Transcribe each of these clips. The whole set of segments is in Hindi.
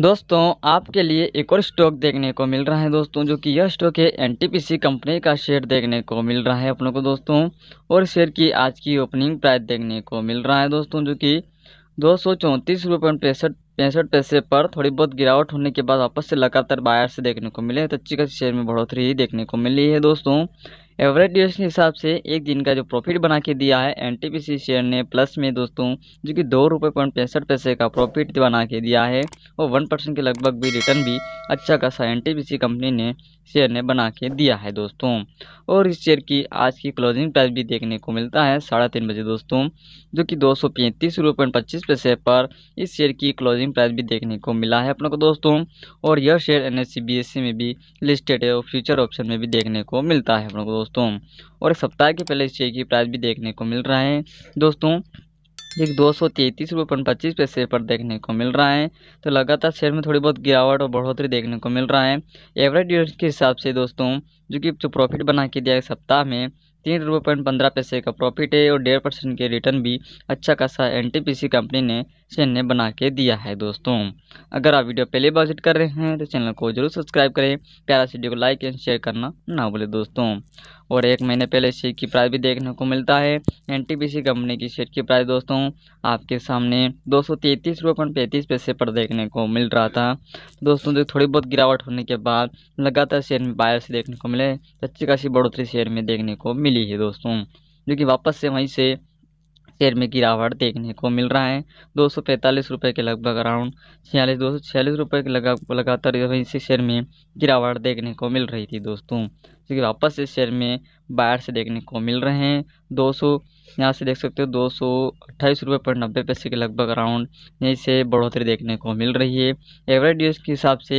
दोस्तों आपके लिए एक और स्टॉक देखने को मिल रहा है दोस्तों जो कि यह स्टॉक है एनटीपीसी कंपनी का शेयर देखने को मिल रहा है अपनों को दोस्तों और शेयर की आज की ओपनिंग प्राइस देखने को मिल रहा है दोस्तों जो कि दो सौ चौंतीस रुपये पैंसठ पैंसठ पैसे पर थोड़ी बहुत गिरावट होने के बाद वापस से लगातार बायर से देखने को मिले तो अच्छी खासी शेयर में बढ़ोतरी देखने को मिली है दोस्तों एवरेज ड्यूरेशन हिसाब से एक दिन का जो प्रॉफिट बना के दिया है एन शेयर ने प्लस में दोस्तों जो कि दो रुपये पॉइंट पैंसठ पैसे का प्रॉफिट बना के दिया है और वन परसेंट के लगभग भी रिटर्न भी अच्छा खासा एन कंपनी ने शेयर ने बना के दिया है दोस्तों और इस शेयर की आज की क्लोजिंग प्राइस भी देखने को मिलता है साढ़े तीन बजे दोस्तों जो कि दो सौ पैंतीस रुपये पॉइंट पच्चीस पैसे पर इस शेयर की क्लोजिंग प्राइस भी देखने को मिला है अपने को दोस्तों और यह शेयर एन एस में भी लिस्टेड है और फ्यूचर ऑप्शन में भी देखने को मिलता है अपने को दोस्तों और एक सप्ताह के पहले इस शेयर की प्राइस भी देखने को मिल रहा है दोस्तों एक दो सौ तैंतीस रुपये पच्चीस पैसे पर देखने को मिल रहा है तो लगातार शेयर में थोड़ी बहुत गिरावट और बढ़ोतरी देखने को मिल रहा है एवरेज ड्यूरेशन के हिसाब से दोस्तों जो कि जो प्रॉफिट बना के दिया है सप्ताह में तीन रुपये पॉइंट पंद्रह पैसे का प्रॉफिट है और डेढ़ परसेंट के रिटर्न भी अच्छा खासा एन कंपनी ने शेयर ने बना के दिया है दोस्तों अगर आप वीडियो पहले बार विजिट कर रहे हैं तो चैनल को जरूर सब्सक्राइब करें प्यारा वीडियो को लाइक एंड शेयर करना ना भूलें दोस्तों और एक महीने पहले शेयर की प्राइस भी देखने को मिलता है एन कंपनी की शेयर की प्राइस दोस्तों आपके सामने दो सौ पैसे पर देखने को मिल रहा था दोस्तों जो तो थोड़ी बहुत गिरावट होने के बाद लगातार शेयर में बायर से देखने को मिले तो अच्छी खासी बढ़ोतरी शेयर में देखने को मिली मिली है दोस्तों जो कि वापस से वहीं से शेयर में गिरावट देखने को मिल रहा है दो सौ के लगभग अराउंड छियालीस दो सौ छियालीस रुपये के लगा लगातार वहीं से शेयर में गिरावट देखने को मिल रही थी दोस्तों कि वापस से शेयर में बाहर से देखने को मिल रहे हैं दो सौ यहाँ से देख सकते हो दो सौ अट्ठाईस रुपये पर नब्बे पैसे के लगभग अराउंड यहीं से बढ़ोतरी देखने को मिल रही है एवरेज ड्यूज के हिसाब से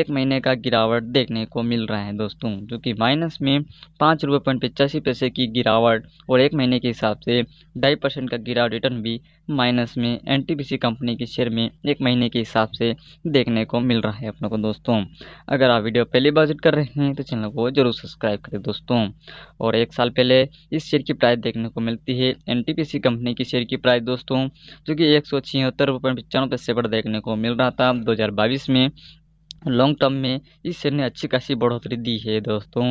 एक महीने का गिरावट देखने को मिल रहा है दोस्तों जो कि माइनस में पाँच रुपये पॉइंट पचासी पैसे की गिरावट और एक महीने के हिसाब से ढाई परसेंट का गिरावट रिटर्न भी माइनस में एन कंपनी के शेयर में एक महीने के हिसाब से देखने को मिल रहा है अपने को दोस्तों अगर आप वीडियो पहली बार कर रहे हैं तो चैनल को जरूर सब्सक्राइब करें दोस्तों और एक साल पहले इस शेयर की प्राइस देखने को मिलती है एन कंपनी की शेयर की प्राइस दोस्तों जो कि एक सौ छिहत्तर रुपये पचानवे पैसे पर देखने को मिल रहा था दो में लॉन्ग टर्म में इस शेयर ने अच्छी खासी बढ़ोतरी दी है दोस्तों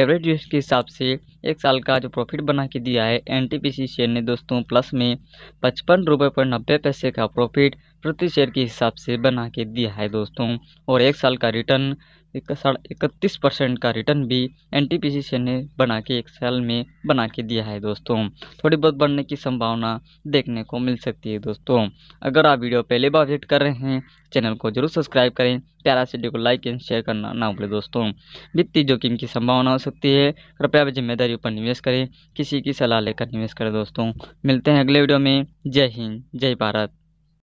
एवरेज यूज के हिसाब से एक साल का जो प्रॉफिट बना के दिया है एन शेयर ने दोस्तों प्लस में पचपन रुपये पर नब्बे पैसे का प्रॉफिट प्रति शेयर के हिसाब से बना के दिया है दोस्तों और एक साल का रिटर्न एक इकतीस परसेंट का रिटर्न भी एन ने बना के एक साल में बना के दिया है दोस्तों थोड़ी बहुत बढ़ने की संभावना देखने को मिल सकती है दोस्तों अगर आप वीडियो पहले बार विजिट कर रहे हैं चैनल को जरूर सब्सक्राइब करें प्यारा से वीडियो को लाइक एंड शेयर करना ना भूलें दोस्तों वित्तीय जोखिम की संभावना हो सकती है कृपया जिम्मेदारी पर निवेश करें किसी की सलाह लेकर निवेश करें दोस्तों मिलते हैं अगले वीडियो में जय हिंद जय भारत